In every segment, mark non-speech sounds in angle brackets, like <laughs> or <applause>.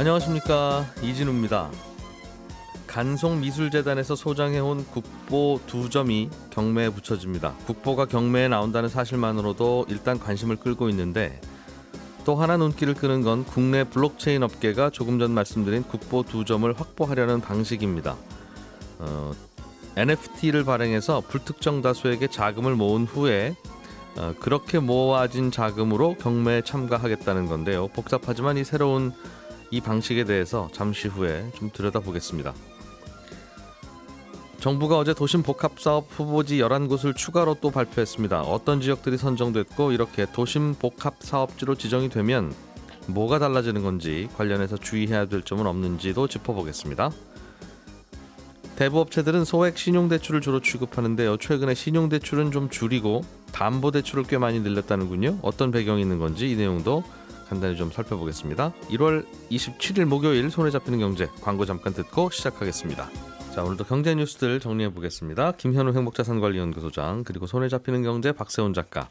안녕하십니까 이진우입니다. 간송미술재단에서 소장해온 국보 두 점이 경매에 붙여집니다. 국보가 경매에 나온다는 사실만으로도 일단 관심을 끌고 있는데 또 하나 눈길을 끄는 건 국내 블록체인 업계가 조금 전 말씀드린 국보 두 점을 확보하려는 방식입니다. 어, NFT를 발행해서 불특정 다수에게 자금을 모은 후에 어, 그렇게 모아진 자금으로 경매에 참가하겠다는 건데요. 복잡하지만 이 새로운 이 방식에 대해서 잠시 후에 좀 들여다보겠습니다. 정부가 어제 도심 복합 사업 후보지 11곳을 추가로 또 발표했습니다. 어떤 지역들이 선정됐고 이렇게 도심 복합 사업지로 지정이 되면 뭐가 달라지는 건지 관련해서 주의해야 될 점은 없는지도 짚어보겠습니다. 대부업체들은 소액 신용대출을 주로 취급하는데요. 최근에 신용대출은 좀 줄이고 담보대출을 꽤 많이 늘렸다는군요. 어떤 배경이 있는 건지 이 내용도 간단히 좀 살펴보겠습니다. 1월 27일 목요일 손에 잡히는 경제 광고 잠깐 듣고 시작하겠습니다. 자 오늘도 경제 뉴스들 정리해 보겠습니다. 김현우 행복자산관리연구소장 그리고 손에 잡히는 경제 박세훈 작가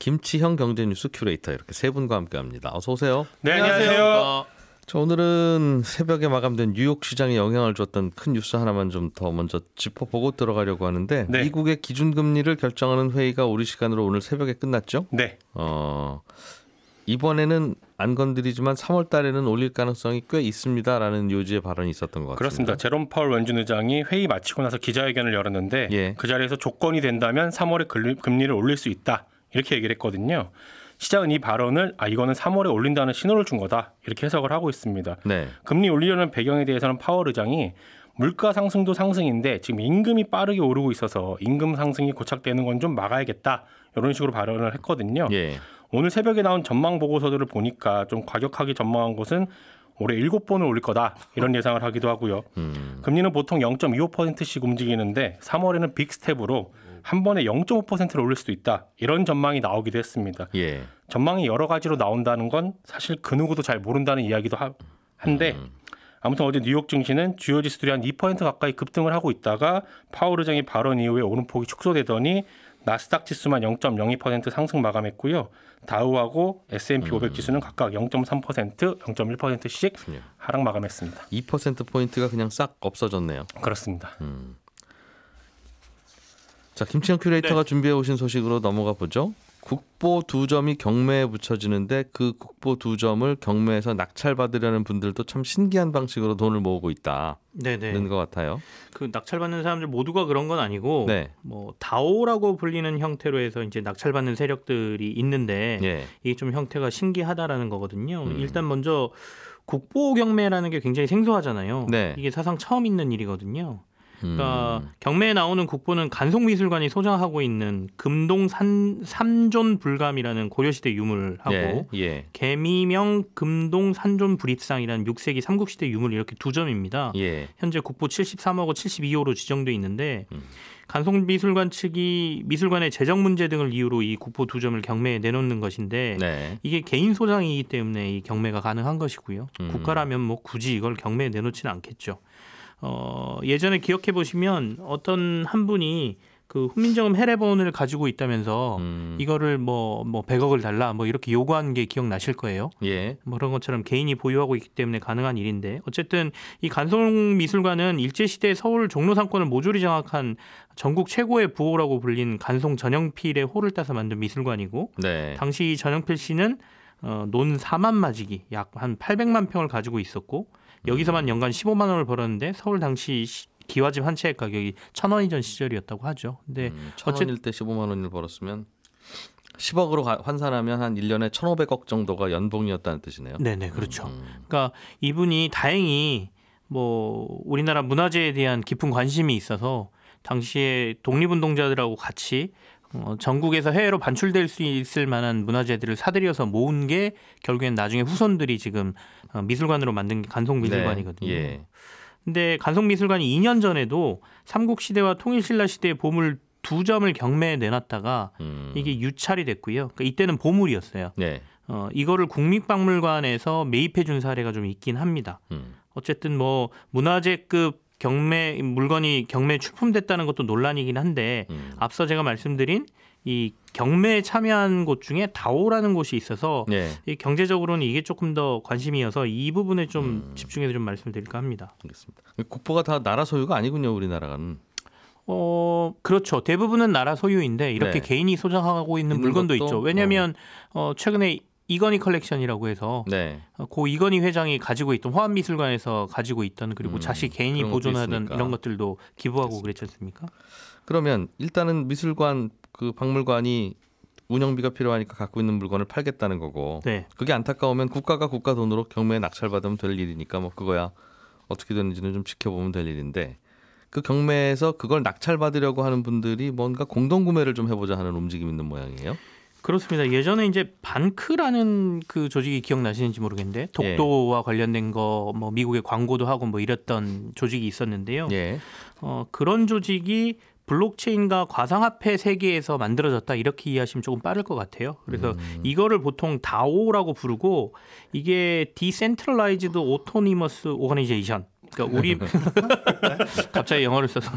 김치형 경제뉴스 큐레이터 이렇게 세 분과 함께합니다. 어서 오세요. 네 안녕하세요. 어. 자, 오늘은 새벽에 마감된 뉴욕 시장에 영향을 줬던 큰 뉴스 하나만 좀 더 먼저 짚어보고 들어가려고 하는데 네. 미국의 기준금리를 결정하는 회의가 우리 시간으로 오늘 새벽에 끝났죠? 네. 어 이번에는 안 건드리지만 3월 달에는 올릴 가능성이 꽤 있습니다라는 요지의 발언이 있었던 것 같습니다. 그렇습니다. 제롬 파월 원준 의장이 회의 마치고 나서 기자회견을 열었는데 예. 그 자리에서 조건이 된다면 3월에 금리를 올릴 수 있다 이렇게 얘기를 했거든요. 시장은 이 발언을 아 이거는 3월에 올린다는 신호를 준 거다 이렇게 해석을 하고 있습니다. 네. 금리 올리려는 배경에 대해서는 파월 의장이 물가 상승도 상승인데 지금 임금이 빠르게 오르고 있어서 임금 상승이 고착되는 건 좀 막아야겠다 이런 식으로 발언을 했거든요. 예. 오늘 새벽에 나온 전망 보고서들을 보니까 좀 과격하게 전망한 것은 올해 일곱 번을 올릴 거다 이런 예상을 하기도 하고요. 음. 금리는 보통 0.25%씩 움직이는데 3월에는 빅스텝으로 한 번에 0.5%를 올릴 수도 있다 이런 전망이 나오기도 했습니다. 예. 전망이 여러 가지로 나온다는 건 사실 그 누구도 잘 모른다는 이야기도 하, 한데 음. 아무튼 어제 뉴욕 증시는 주요 지수들이 한 2% 가까이 급등을 하고 있다가 파월 의장의 발언 이후에 오른폭이 축소되더니 나스닥 지수만 0.02% 상승 마감했고요. 다우하고 S&P 500 음. 지수는 각각 0.3%, 0.1%씩 하락 마감했습니다. 2% 포인트가 그냥 싹 없어졌네요. 그렇습니다. 음. 자, 김치영 큐레이터가 네. 준비해 오신 소식으로 넘어가 보죠. 국보 두 점이 경매에 붙여지는데 그 국보 두 점을 경매에서 낙찰받으려는 분들도 참 신기한 방식으로 돈을 모으고 있다. 네네. 것 같아요. 그 낙찰받는 사람들 모두가 그런 건 아니고 네. 뭐 다오라고 불리는 형태로 해서 이제 낙찰받는 세력들이 있는데 네. 이게 좀 형태가 신기하다라는 거거든요. 음. 일단 먼저 국보 경매라는 게 굉장히 생소하잖아요. 네. 이게 사상 처음 있는 일이거든요. 그러니까 음. 경매에 나오는 국보는 간송미술관이 소장하고 있는 금동 산, 삼존 불감이라는 고려시대 유물하고 예, 예. 개미명 금동 산존 불입상이라는 6세기 삼국시대 유물 이렇게 두 점입니다. 예. 현재 국보 73호고 72호로 지정돼 있는데 음. 간송미술관 측이 미술관의 재정 문제 등을 이유로 이 국보 두 점을 경매에 내놓는 것인데 네. 이게 개인 소장이기 때문에 이 경매가 가능한 것이고요. 음. 국가라면 뭐 굳이 이걸 경매에 내놓지는 않겠죠. 어, 예전에 기억해 보시면 어떤 한 분이 그 훈민정음 해례본을 가지고 있다면서 음. 이거를 뭐뭐 뭐 100억을 뭐 달라 뭐 이렇게 요구한 게 기억나실 거예요. 예. 뭐 그런 것처럼 개인이 보유하고 있기 때문에 가능한 일인데 어쨌든 이 간송미술관은 일제 시대 서울 종로 상권을 모조리 장악한 전국 최고의 부호라고 불린 간송 전영필의 호를 따서 만든 미술관이고 네. 당시 전영필 씨는 어, 논 4만 마지기 약 한 800만 평을 가지고 있었고 여기서만 연간 15만 원을 벌었는데 서울 당시 기와집 한 채의 가격이 천 원이전 시절이었다고 하죠. 근데 음, 천 원일 때 15만 원을 벌었으면 10억으로 환산하면 한 1년에 1,500억 정도가 연봉이었다는 뜻이네요. 네, 네, 그렇죠. 음, 음. 그러니까 이분이 다행히 뭐 우리나라 문화재에 대한 깊은 관심이 있어서 당시에 독립운동자들하고 같이 어, 전국에서 해외로 반출될 수 있을 만한 문화재들을 사들여서 모은 게 결국엔 나중에 후손들이 지금 어, 미술관으로 만든 게 간송미술관이거든요. 네. 예. 근데 간송미술관이 2년 전에도 삼국시대와 통일신라 시대의 보물 두 점을 경매에 내놨다가 음. 이게 유찰이 됐고요. 그러니까 이때는 보물이었어요. 네. 어, 이거를 국립박물관에서 매입해 준 사례가 좀 있긴 합니다. 음. 어쨌든 뭐 문화재급 경매 물건이 경매에 출품됐다는 것도 논란이긴 한데 음. 앞서 제가 말씀드린 이 경매에 참여한 곳 중에 다오라는 곳이 있어서 네. 이 경제적으로는 이게 조금 더 관심이어서 이 부분에 좀 음. 집중해서 좀 말씀드릴까 합니다. 알겠습니다. 국보가 다 나라 소유가 아니군요, 우리나라는. 어 그렇죠 대부분은 나라 소유인데 이렇게 네. 개인이 소장하고 있는 물건도 것도? 있죠 왜냐하면 어. 어. 최근에 이건희 컬렉션이라고 해서 네. 어, 고 이건희 회장이 가지고 있던 화암미술관에서 가지고 있던 그리고 음, 자식 개인이 보존하던 이런 것들도 기부하고 그랬지 않습니까? 그러면 일단은 미술관 그 박물관이 운영비가 필요하니까 갖고 있는 물건을 팔겠다는 거고 네. 그게 안타까우면 국가가 국가 돈으로 경매에 낙찰받으면 될 일이니까 뭐 그거야 어떻게 되는지는 좀 지켜보면 될 일인데 그 경매에서 그걸 낙찰받으려고 하는 분들이 뭔가 공동 구매를 좀 해보자 하는 움직임 있는 모양이에요. 그렇습니다. 예전에 이제 반크라는 그 조직이 기억나시는지 모르겠는데 예. 독도와 예. 관련된 거 뭐미국의 광고도 하고 뭐 이랬던 조직이 있었는데요. 예. 어, 그런 조직이 블록체인과 과상화폐 세계에서 만들어졌다 이렇게 이해하시면 조금 빠를 것 같아요. 그래서 음. 이거를 보통 다오라고 부르고 이게 디센트럴라이즈드 오토니머스 오가니제이션. 그러니까 우리 <laughs> <laughs> 갑자기 영어를 써서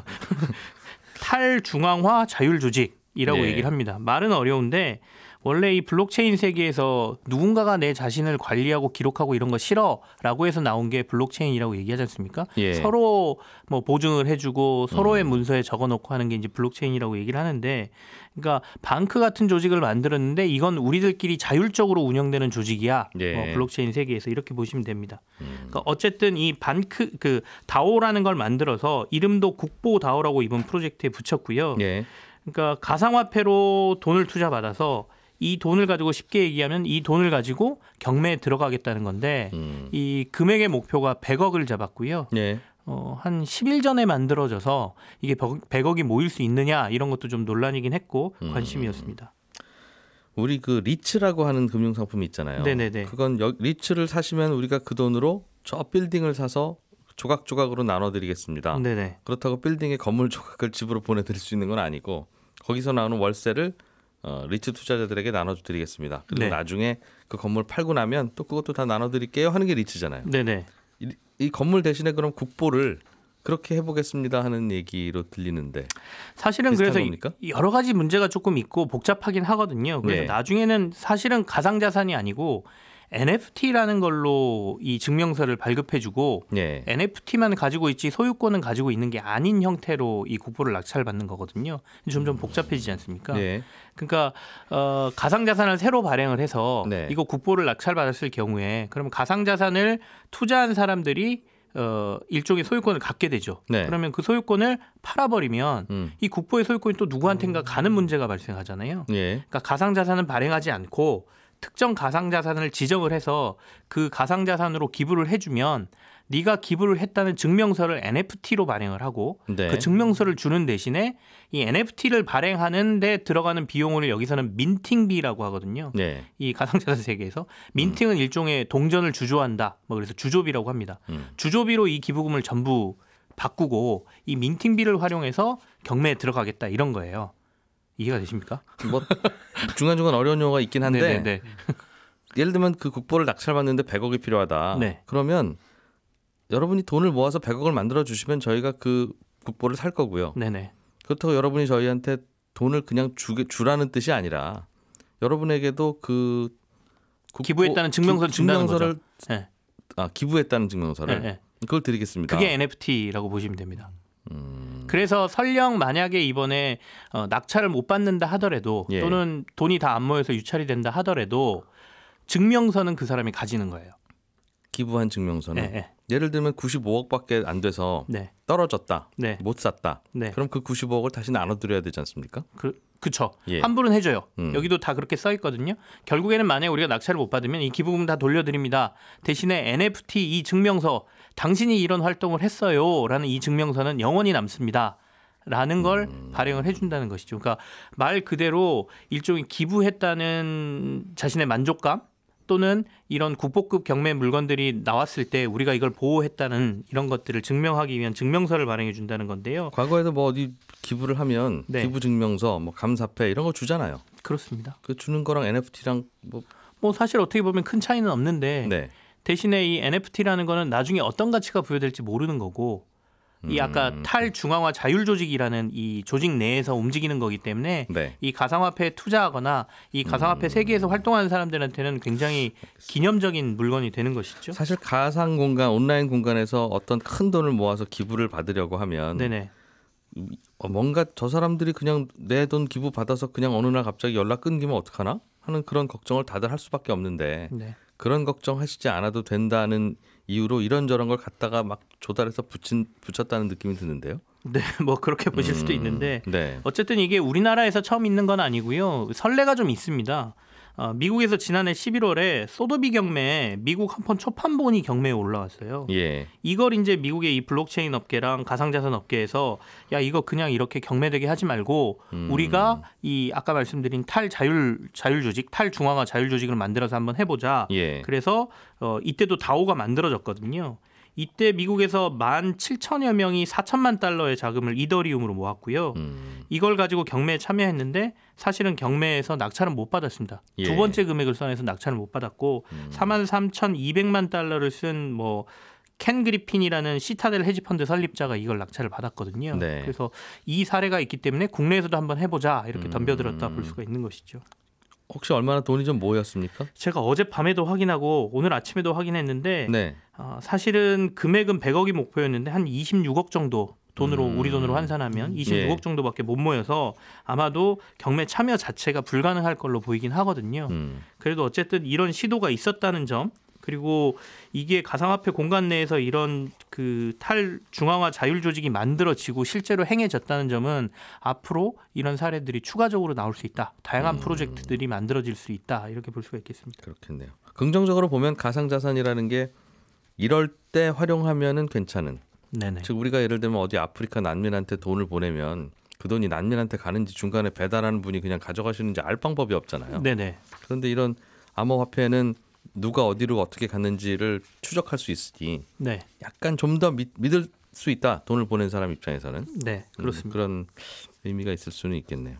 <laughs> 탈중앙화 자율 조직 이라고 네. 얘기를 합니다. 말은 어려운데 원래 이 블록체인 세계에서 누군가가 내 자신을 관리하고 기록하고 이런 거 싫어라고 해서 나온 게 블록체인이라고 얘기하지 않습니까? 예. 서로 뭐 보증을 해주고 서로의 음. 문서에 적어놓고 하는 게 이제 블록체인이라고 얘기를 하는데, 그러니까 방크 같은 조직을 만들었는데 이건 우리들끼리 자율적으로 운영되는 조직이야. 예. 어, 블록체인 세계에서 이렇게 보시면 됩니다. 음. 그러니까 어쨌든 이 반크 그 다오라는 걸 만들어서 이름도 국보 다오라고 이번 프로젝트에 붙였고요. 예. 그러니까 가상화폐로 돈을 투자 받아서 이 돈을 가지고 쉽게 얘기하면 이 돈을 가지고 경매에 들어가겠다는 건데 음. 이 금액의 목표가 100억을 잡았고요. 네. 어, 한 10일 전에 만들어져서 이게 100억이 모일 수 있느냐 이런 것도 좀 논란이긴 했고 음. 관심이었습니다. 음. 우리 그 리츠라고 하는 금융 상품이 있잖아요. 네네네. 그건 여, 리츠를 사시면 우리가 그 돈으로 저 빌딩을 사서 조각조각으로 나눠드리겠습니다. 네네. 그렇다고 빌딩의 건물 조각을 집으로 보내드릴 수 있는 건 아니고 거기서 나오는 월세를 어, 리츠 투자자들에게 나눠드리겠습니다. 그리고 네. 나중에 그 건물 팔고 나면 또 그것도 다 나눠드릴게요 하는 게 리츠잖아요. 네네. 이, 이 건물 대신에 그럼 국보를 그렇게 해보겠습니다 하는 얘기로 들리는데 사실은 그래서 겁니까? 여러 가지 문제가 조금 있고 복잡하긴 하거든요. 그래서 네. 나중에는 사실은 가상자산이 아니고 NFT라는 걸로 이 증명서를 발급해주고 네. 예. NFT만 가지고 있지 소유권은 가지고 있는 게 아닌 형태로 이 국보를 낙찰받는 거거든요. 점점 음. 복잡해지지 않습니까? 네. 그러니까 어, 가상자산을 새로 발행을 해서 네. 이거 국보를 낙찰받았을 경우에 그러면 가상자산을 투자한 사람들이 어, 일종의 소유권을 갖게 되죠. 네. 그러면 그 소유권을 팔아버리면 음. 이 국보의 소유권이 또누구한테인가 가는 음. 문제가 발생하잖아요. 예. 그러니까 가상자산은 발행하지 않고 특정 가상자산을 지정을 해서 그 가상자산으로 기부를 해주면 네가 기부를 했다는 증명서를 NFT로 발행을 하고 네. 그 증명서를 주는 대신에 이 NFT를 발행하는데 들어가는 비용을 여기서는 민팅비라고 하거든요. 네. 이 가상자산 세계에서 민팅은 음. 일종의 동전을 주조한다. 뭐 그래서 주조비라고 합니다. 음. 주조비로 이 기부금을 전부 바꾸고 이 민팅비를 활용해서 경매에 들어가겠다 이런 거예요. 이해가 되십니까? 뭐 중간 중간 어려운 용어가 있긴 한데 네, 네, 네. 예를 들면 그 국보를 낙찰받는데 100억이 필요하다. 네. 그러면 여러분이 돈을 모아서 100억을 만들어 주시면 저희가 그 국보를 살 거고요. 네네. 그렇다고 여러분이 저희한테 돈을 그냥 주, 주라는 뜻이 아니라 여러분에게도 그 국보, 기부했다는 증명서를 기, 증명서를 네. 아 기부했다는 증명서를 네, 네. 그걸 드리겠습니다. 그게 NFT라고 보시면 됩니다. 음. 그래서 설령 만약에 이번에 어, 낙찰을 못 받는다 하더라도 예. 또는 돈이 다 안 모여서 유찰이 된다 하더라도 증명서는 그 사람이 가지는 거예요. 기부한 증명서는 예, 예. 를 들면 95억밖에 안 돼서 네. 떨어졌다, 네. 못 샀다. 네. 그럼 그 95억을 다시 나눠드려야 되지 않습니까? 그 그쵸. 예. 환불은 해줘요. 음. 여기도 다 그렇게 써 있거든요. 결국에는 만약 우리가 낙찰을 못 받으면 이 기부금 다 돌려드립니다. 대신에 NFT 이 증명서 당신이 이런 활동을 했어요라는 이 증명서는 영원히 남습니다. 라는 걸 음. 발행을 해준다는 것이죠. 그러니까 말 그대로 일종의 기부했다는 자신의 만족감 또는 이런 국보급 경매 물건들이 나왔을 때 우리가 이걸 보호했다는 이런 것들을 증명하기 위한 증명서를 발행해 준다는 건데요. 과거에도 뭐 어디 기부를 하면 네. 기부 증명서, 뭐 감사패 이런 거 주잖아요. 그렇습니다. 그 주는 거랑 NFT랑 뭐, 뭐 사실 어떻게 보면 큰 차이는 없는데 네. 대신에 이 NFT라는 거는 나중에 어떤 가치가 부여될지 모르는 거고 이 음. 아까 음. 탈중앙화 자율조직이라는 이 조직 내에서 움직이는 거기 때문에 네. 이 가상화폐에 투자하거나 이 가상화폐 음. 세계에서 활동하는 사람들한테는 굉장히 기념적인 물건이 되는 것이죠. 사실 가상 공간, 온라인 공간에서 어떤 큰 돈을 모아서 기부를 받으려고 하면 네네. 어, 뭔가 저 사람들이 그냥 내 돈 기부 받아서 그냥 어느 날 갑자기 연락 끊기면 어떡하나 하는 그런 걱정을 다들 할 수밖에 없는데 네. 그런 걱정하시지 않아도 된다는 이유로 이런저런 걸 갖다가 막 조달해서 붙인 붙였다는 느낌이 드는데요. 네, <laughs> 뭐 그렇게 보실 음, 수도 있는데 네. 어쨌든 이게 우리나라에서 처음 있는 건 아니고요. 설레가 좀 있습니다. 어, 미국에서 지난해 11월에 소더비 경매 미국 한펀 초판본이 경매에 올라왔어요. 예. 이걸 이제 미국의 이 블록체인 업계랑 가상자산 업계에서 야 이거 그냥 이렇게 경매되게 하지 말고 음. 우리가 이 아까 말씀드린 탈 자율 자율 조직 탈 중앙화 자율 조직을 만들어서 한번 해보자. 예. 그래서 어, 이때도 다오가 만들어졌거든요. 이때 미국에서 만 7천여 명이 4천만 달러의 자금을 이더리움으로 모았고요. 음. 이걸 가지고 경매에 참여했는데 사실은 경매에서 낙찰은 못 받았습니다. 예. 두 번째 금액을 써내서 낙찰을 못 받았고 음. 4만 3,200만 달러를 쓴 뭐 캔 그리핀이라는 시타델 헤지펀드 설립자가 이걸 낙찰을 받았거든요. 네. 그래서 이 사례가 있기 때문에 국내에서도 한번 해보자 이렇게 덤벼들었다 볼 음. 수가 있는 것이죠. 혹시 얼마나 돈이 좀 모였습니까? 제가 어젯밤에도 확인하고 오늘 아침에도 확인했는데 네. 어, 사실은 금액은 100억이 목표였는데 한 26억 정도 돈으로 음. 우리 돈으로 환산하면 26억 예. 정도밖에 못 모여서 아마도 경매 참여 자체가 불가능할 걸로 보이긴 하거든요. 음. 그래도 어쨌든 이런 시도가 있었다는 점 그리고 이게 가상화폐 공간 내에서 이런 그 탈중앙화 자율 조직이 만들어지고 실제로 행해졌다는 점은 앞으로 이런 사례들이 추가적으로 나올 수 있다. 다양한 음. 프로젝트들이 만들어질 수 있다. 이렇게 볼 수가 있겠습니다. 그렇겠네요. 긍정적으로 보면 가상 자산이라는 게 이럴 때 활용하면은 괜찮은. 네네. 즉 우리가 예를 들면 어디 아프리카 난민한테 돈을 보내면 그 돈이 난민한테 가는지 중간에 배달하는 분이 그냥 가져가시는지 알 방법이 없잖아요. 네네. 그런데 이런 암호화폐는 누가 어디로 어떻게 갔는지를 추적할 수 있으니 네. 약간 좀 더 믿을 수 있다 돈을 보낸 사람 입장에서는 네 음, 그렇습니다 음, 그런 의미가 있을 수는 있겠네요.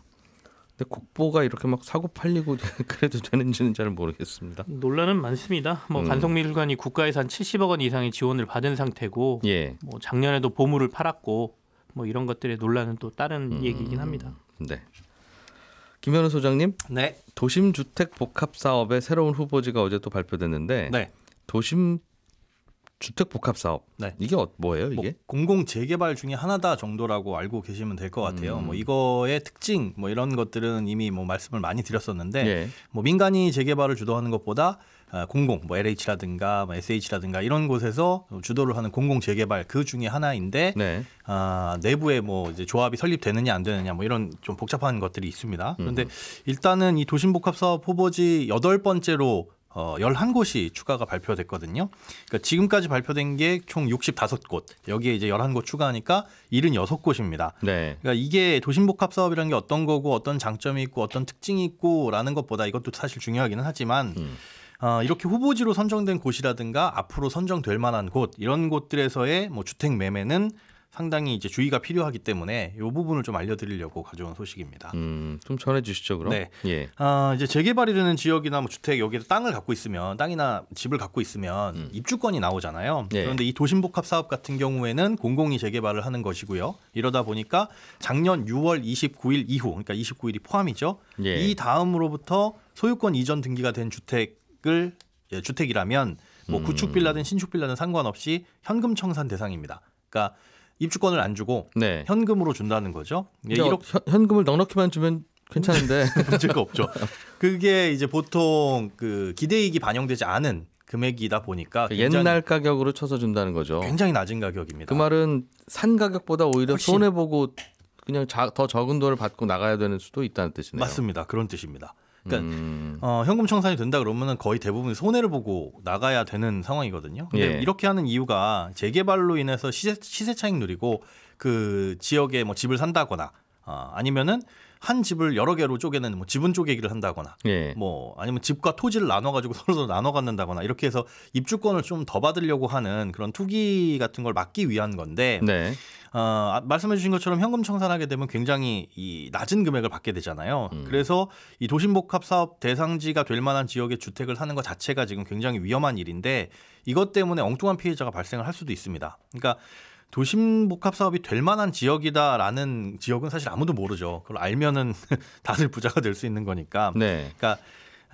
근데 국보가 이렇게 막 사고 팔리고 <laughs> 그래도 되는지는 잘 모르겠습니다. 논란은 많습니다. 뭐 음. 간송미술관이 국가에서 한 70억 원 이상의 지원을 받은 상태고, 예. 뭐 작년에도 보물을 팔았고, 뭐 이런 것들의 논란은 또 다른 음. 얘기이긴 합니다. 네. 김현우 소장님, 네. 도심 주택 복합 사업의 새로운 후보지가 어제 또 발표됐는데 네. 도심 주택복합사업 네. 이게 어, 뭐예요 뭐 이게 뭐 공공 재개발 중에 하나다 정도라고 알고 계시면 될 것 같아요. 음. 뭐 이거의 특징 뭐 이런 것들은 이미 뭐 말씀을 많이 드렸었는데 예. 뭐 민간이 재개발을 주도하는 것보다 아, 공공 뭐 LH라든가 뭐 SH라든가 이런 곳에서 주도를 하는 공공 재개발 그 중에 하나인데 네. 아, 내부에 뭐 이제 조합이 설립되느냐 안 되느냐 뭐 이런 좀 복잡한 것들이 있습니다. 음. 그런데 일단은 이 도심복합사업 후보지 여덟 번째로 어, 11곳이 추가가 발표됐거든요. 그러니까 지금까지 발표된 게 총 65곳. 여기에 이제 11곳 추가하니까 76곳입니다. 네. 그러니까 이게 도심복합 사업이라는 게 어떤 거고 어떤 장점이 있고 어떤 특징이 있고라는 것보다 이것도 사실 중요하기는 하지만 음. 어, 이렇게 후보지로 선정된 곳이라든가 앞으로 선정될 만한 곳 이런 곳들에서의 뭐 주택 매매는 상당히 이제 주의가 필요하기 때문에 이 부분을 좀 알려드리려고 가져온 소식입니다. 음, 좀 전해주시죠 그럼. 네. 예. 아, 이제 재개발이 되는 지역이나 뭐 주택 여기에 땅을 갖고 있으면 땅이나 집을 갖고 있으면 음. 입주권이 나오잖아요. 예. 그런데 이 도심복합 사업 같은 경우에는 공공이 재개발을 하는 것이고요. 이러다 보니까 작년 6월 29일 이후, 그러니까 29일이 포함이죠. 예. 이 다음으로부터 소유권 이전 등기가 된 주택을 예, 주택이라면 뭐 음. 구축 빌라든 신축 빌라든 상관없이 현금 청산 대상입니다. 그러니까 입주권을 안 주고 네. 현금으로 준다는 거죠. 예, 그러니까 예, 현금을 넉넉히만 주면 괜찮은데 <laughs> 문제가 없죠. 그게 이제 보통 그 기대이익이 반영되지 않은 금액이다 보니까 그러니까 옛날 가격으로 쳐서 준다는 거죠. 굉장히 낮은 가격입니다. 그 말은 산 가격보다 오히려 손해 보고 그냥 자, 더 적은 돈을 받고 나가야 되는 수도 있다는 뜻이네요. 맞습니다. 그런 뜻입니다. 그러니까 음. 어, 현금 청산이 된다 그러면은 거의 대부분 손해를 보고 나가야 되는 상황이거든요. 근데 예. 이렇게 하는 이유가 재개발로 인해서 시세, 시세 차익 누리고 그 지역에 뭐 집을 산다거나 어, 아니면은 한 집을 여러 개로 쪼개는 뭐 지분 쪼개기를 한다거나 예. 뭐 아니면 집과 토지를 나눠 가지고 <laughs> 서로 나눠 갖는다거나 이렇게 해서 입주권을 좀 더 받으려고 하는 그런 투기 같은 걸 막기 위한 건데 네. 어, 아, 말씀해 주신 것처럼 현금 청산하게 되면 굉장히 이 낮은 금액을 받게 되잖아요. 음. 그래서 이 도심복합 사업 대상지가 될 만한 지역에 주택을 사는 것 자체가 지금 굉장히 위험한 일인데 이것 때문에 엉뚱한 피해자가 발생을 할 수도 있습니다. 그러니까 도심 복합 사업이 될 만한 지역이다라는 지역은 사실 아무도 모르죠. 그걸 알면은 <laughs> 다들 부자가 될 수 있는 거니까. 네. 그러니까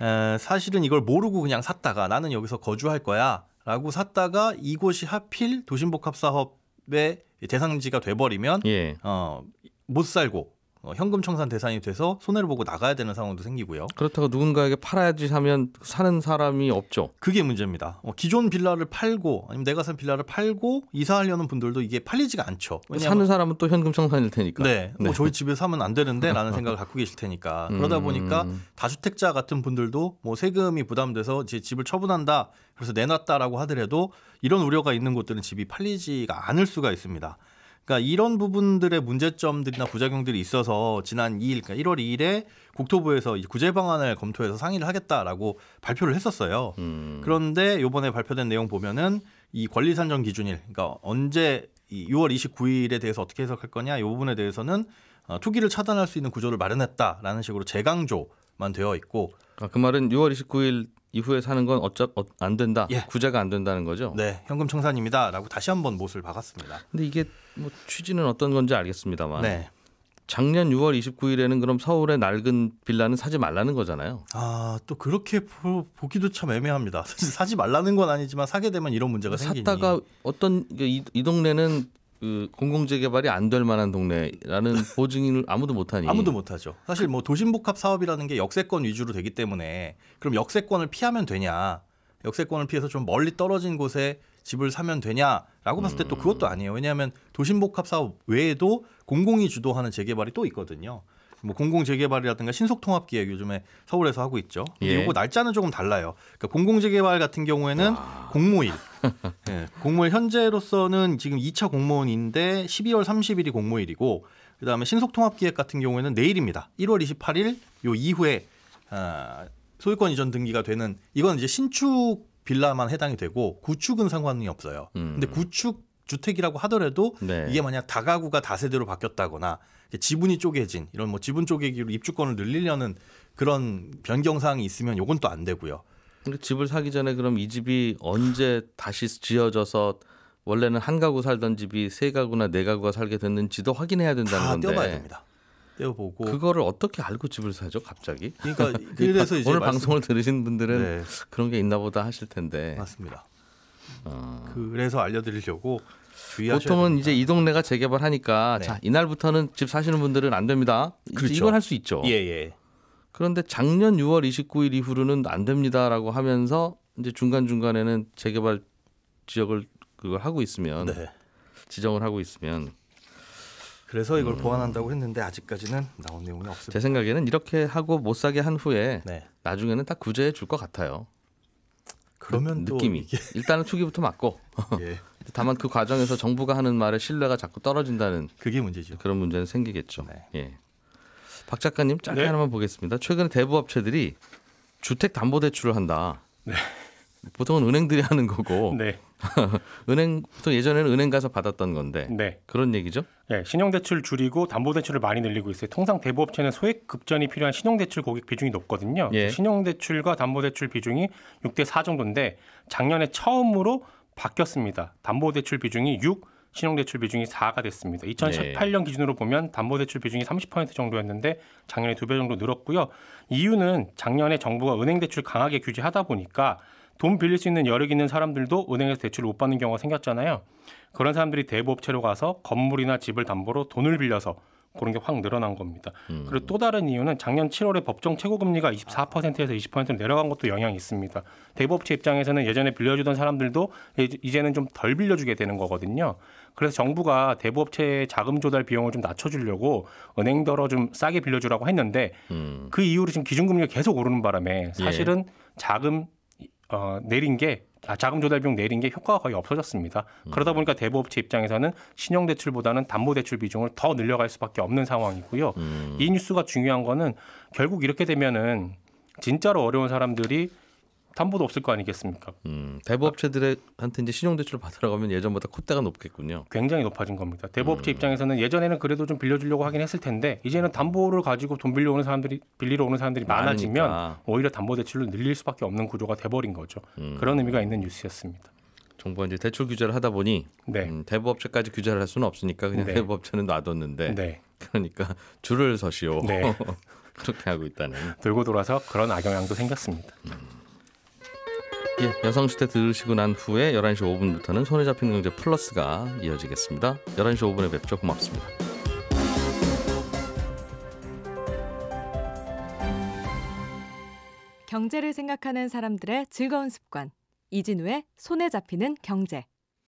에, 사실은 이걸 모르고 그냥 샀다가 나는 여기서 거주할 거야라고 샀다가 이곳이 하필 도심 복합 사업의 대상지가 돼버리면 예. 어못 살고 어, 현금 청산 대상이 돼서 손해를 보고 나가야 되는 상황도 생기고요. 그렇다고 누군가에게 팔아야지 하면 사는 사람이 없죠. 그게 문제입니다. 어, 기존 빌라를 팔고 아니면 내가 산 빌라를 팔고 이사하려는 분들도 이게 팔리지가 않죠. 사는 사람은 또 현금 청산일 테니까. 네. 뭐 네. 뭐 저희 집에 사면 안 되는데라는 <laughs> 생각을 갖고 계실 테니까. 음. 그러다 보니까 음. 다주택자 같은 분들도 뭐 세금이 부담돼서 제 집을 처분한다. 그래서 내놨다라고 하더라도 이런 우려가 있는 곳들은 집이 팔리지가 않을 수가 있습니다. 그러니까 이런 부분들의 문제점들이나 부작용들이 있어서 지난 2일, 그러니까 1월 2일에 국토부에서 구제 방안을 검토해서 상의를 하겠다라고 발표를 했었어요. 음. 그런데 요번에 발표된 내용 보면은 이 권리 산정 기준일, 그러니까 언제 이 6월 29일에 대해서 어떻게 해석할 거냐 이 부분에 대해서는 어, 투기를 차단할 수 있는 구조를 마련했다라는 식으로 재강조 만 되어 있고 아, 그 말은 6월 29일 이후에 사는 건어쩌 어, 안 된다. 예. 구제가 안 된다는 거죠. 네, 현금 청산입니다라고 다시 한 번 못을 박았습니다. 근데 이게 뭐 취지는 어떤 건지 알겠습니다만. 네. 작년 6월 29일에는 그럼 서울의 낡은 빌라는 사지 말라는 거잖아요. 아, 또 그렇게 보, 기도참 애매합니다. 사실 <laughs> 사지 말라는 건 아니지만 사게 되면 이런 문제가 그러니까 생기니. 샀다가 어떤 이, 이 동네는 그 공공재개발이 안 될 만한 동네라는 <laughs> 보증을 인 아무도 못하니 아무도 못하죠. 사실 뭐 도심복합 사업이라는 게 역세권 위주로 되기 때문에 그럼 역세권을 피하면 되냐? 역세권을 피해서 좀 멀리 떨어진 곳에 집을 사면 되냐라고 봤을 때또 음. 그것도 아니에요. 왜냐하면 도심복합 사업 외에도 공공이 주도하는 재개발이 또 있거든요. 뭐 공공 재개발이라든가 신속 통합 기획 요즘에 서울에서 하고 있죠. 근데 예. 요거 날짜는 조금 달라요. 그러니까 공공 재개발 같은 경우에는 와. 공모일. 네, <laughs> 공모일 현재로서는 지금 2차 공모원인데 12월 30일이 공모일이고 그다음에 신속 통합 기획 같은 경우에는 내일입니다. 1월 28일 요 이후에 아, 소유권 이전 등기가 되는 이건 이제 신축 빌라만 해당이 되고 구축은 상관이 없어요. 음. 근데 구축 주택이라고 하더라도 네. 이게 만약 다가구가 다세대로 바뀌었다거나 지분이 쪼개진 이런 뭐 지분 쪼개기로 입주권을 늘리려는 그런 변경 사항이 있으면 요건 또 안 되고요. 집을 사기 전에 그럼 이 집이 언제 다시 지어져서 원래는 한 가구 살던 집이 세 가구나 네 가구가 살게 됐는지도 확인해야 된다는 건데. 떼어봐야 됩니다. 떼어보고 그거를 어떻게 알고 집을 사죠 갑자기? 그러니까 <laughs> 그래서 이제 오늘 말씀... 방송을 들으신 분들은 네. 그런 게 있나 보다 하실 텐데 맞습니다. 어. 그래서 알려드리려고 보통은 이제 이 동네가 재개발하니까 네. 자 이날부터는 집 사시는 분들은 안 됩니다. 그렇죠. 이걸할 수 있죠. 예, 예. 그런데 작년 6월 29일 이후로는 안 됩니다라고 하면서 이제 중간 중간에는 재개발 지역을 그걸 하고 있으면 네. 지정을 하고 있으면 그래서 이걸 음. 보완한다고 했는데 아직까지는 나온 내용이 없습니다. 제 생각에는 이렇게 하고 못 사게 한 후에 네. 나중에는 다 구제해 줄 것 같아요. 그러면 그 느낌이 <laughs> 일단은 초기부터 맞고 예. <laughs> 다만 그 과정에서 정부가 하는 말에 신뢰가 자꾸 떨어진다는 그게 문제죠. 그런 문제는 생기겠죠. 네. 예. 박 작가님 짧게 네. 하나만 보겠습니다. 최근에 대부업체들이 주택 담보 대출을 한다. 네. 보통은 은행들이 <laughs> 하는 거고 네. <laughs> 은행 보통 예전에는 은행 가서 받았던 건데 네. 그런 얘기죠? 네, 신용대출 줄이고 담보대출을 많이 늘리고 있어요. 통상 대부업체는 소액 급전이 필요한 신용대출 고객 비중이 높거든요. 예. 신용대출과 담보대출 비중이 6대 4 정도인데 작년에 처음으로 바뀌었습니다. 담보대출 비중이 6, 신용대출 비중이 4가 됐습니다. 2018년 예. 기준으로 보면 담보대출 비중이 30% 정도였는데 작년에 두 배 정도 늘었고요. 이유는 작년에 정부가 은행 대출 강하게 규제하다 보니까 돈 빌릴 수 있는 여력 있는 사람들도 은행에서 대출을 못 받는 경우가 생겼잖아요. 그런 사람들이 대부업체로 가서 건물이나 집을 담보로 돈을 빌려서 그런 게 확 늘어난 겁니다. 음. 그리고 또 다른 이유는 작년 7월에 법정 최고 금리가 24%에서 20%로 내려간 것도 영향이 있습니다. 대부업체 입장에서는 예전에 빌려주던 사람들도 예, 이제는 좀 덜 빌려주게 되는 거거든요. 그래서 정부가 대부업체의 자금 조달 비용을 좀 낮춰주려고 은행더러 좀 싸게 빌려주라고 했는데 음. 그 이후로 지금 기준금리가 계속 오르는 바람에 예. 사실은 예. 자금 어, 내린 게 아, 자금 조달 비용 내린 게 효과가 거의 없어졌습니다. 그러다 음. 보니까 대부업체 입장에서는 신용 대출보다는 담보 대출 비중을 더 늘려갈 수밖에 없는 상황이고요. 음. 이 뉴스가 중요한 거는 결국 이렇게 되면은 진짜로 어려운 사람들이 담보도 없을 거 아니겠습니까? 음, 대부업체들한테 이제 신용대출 을받으러가면 예전보다 콧대가 높겠군요. 굉장히 높아진 겁니다. 대부업체 음. 입장에서는 예전에는 그래도 좀 빌려주려고 하긴 했을 텐데 이제는 담보를 가지고 돈 빌려오는 사람들이 빌리러 오는 사람들이 많아지면 많으니까. 오히려 담보 대출을 늘릴 수밖에 없는 구조가 돼버린 거죠. 음. 그런 의미가 있는 뉴스였습니다. 정부가 이제 대출 규제를 하다 보니 네. 음, 대부업체까지 규제를 할 수는 없으니까 그냥 네. 대부업체는 놔뒀는데 네. 그러니까 줄을 서시오. 네. <laughs> 그렇게 하고 있다는. 들고 돌아서 그런 악영향도 생겼습니다. 음. 예, 여성시대 들으시고 난 후에 11시 5분부터는 손에 잡힌 경제 플러스가 이어지겠습니다. 11시 5분에 뵙죠. 고맙습니다. 경제를 생각하는 사람들의 즐거운 습관. 이진우의 손에 잡히는 경제.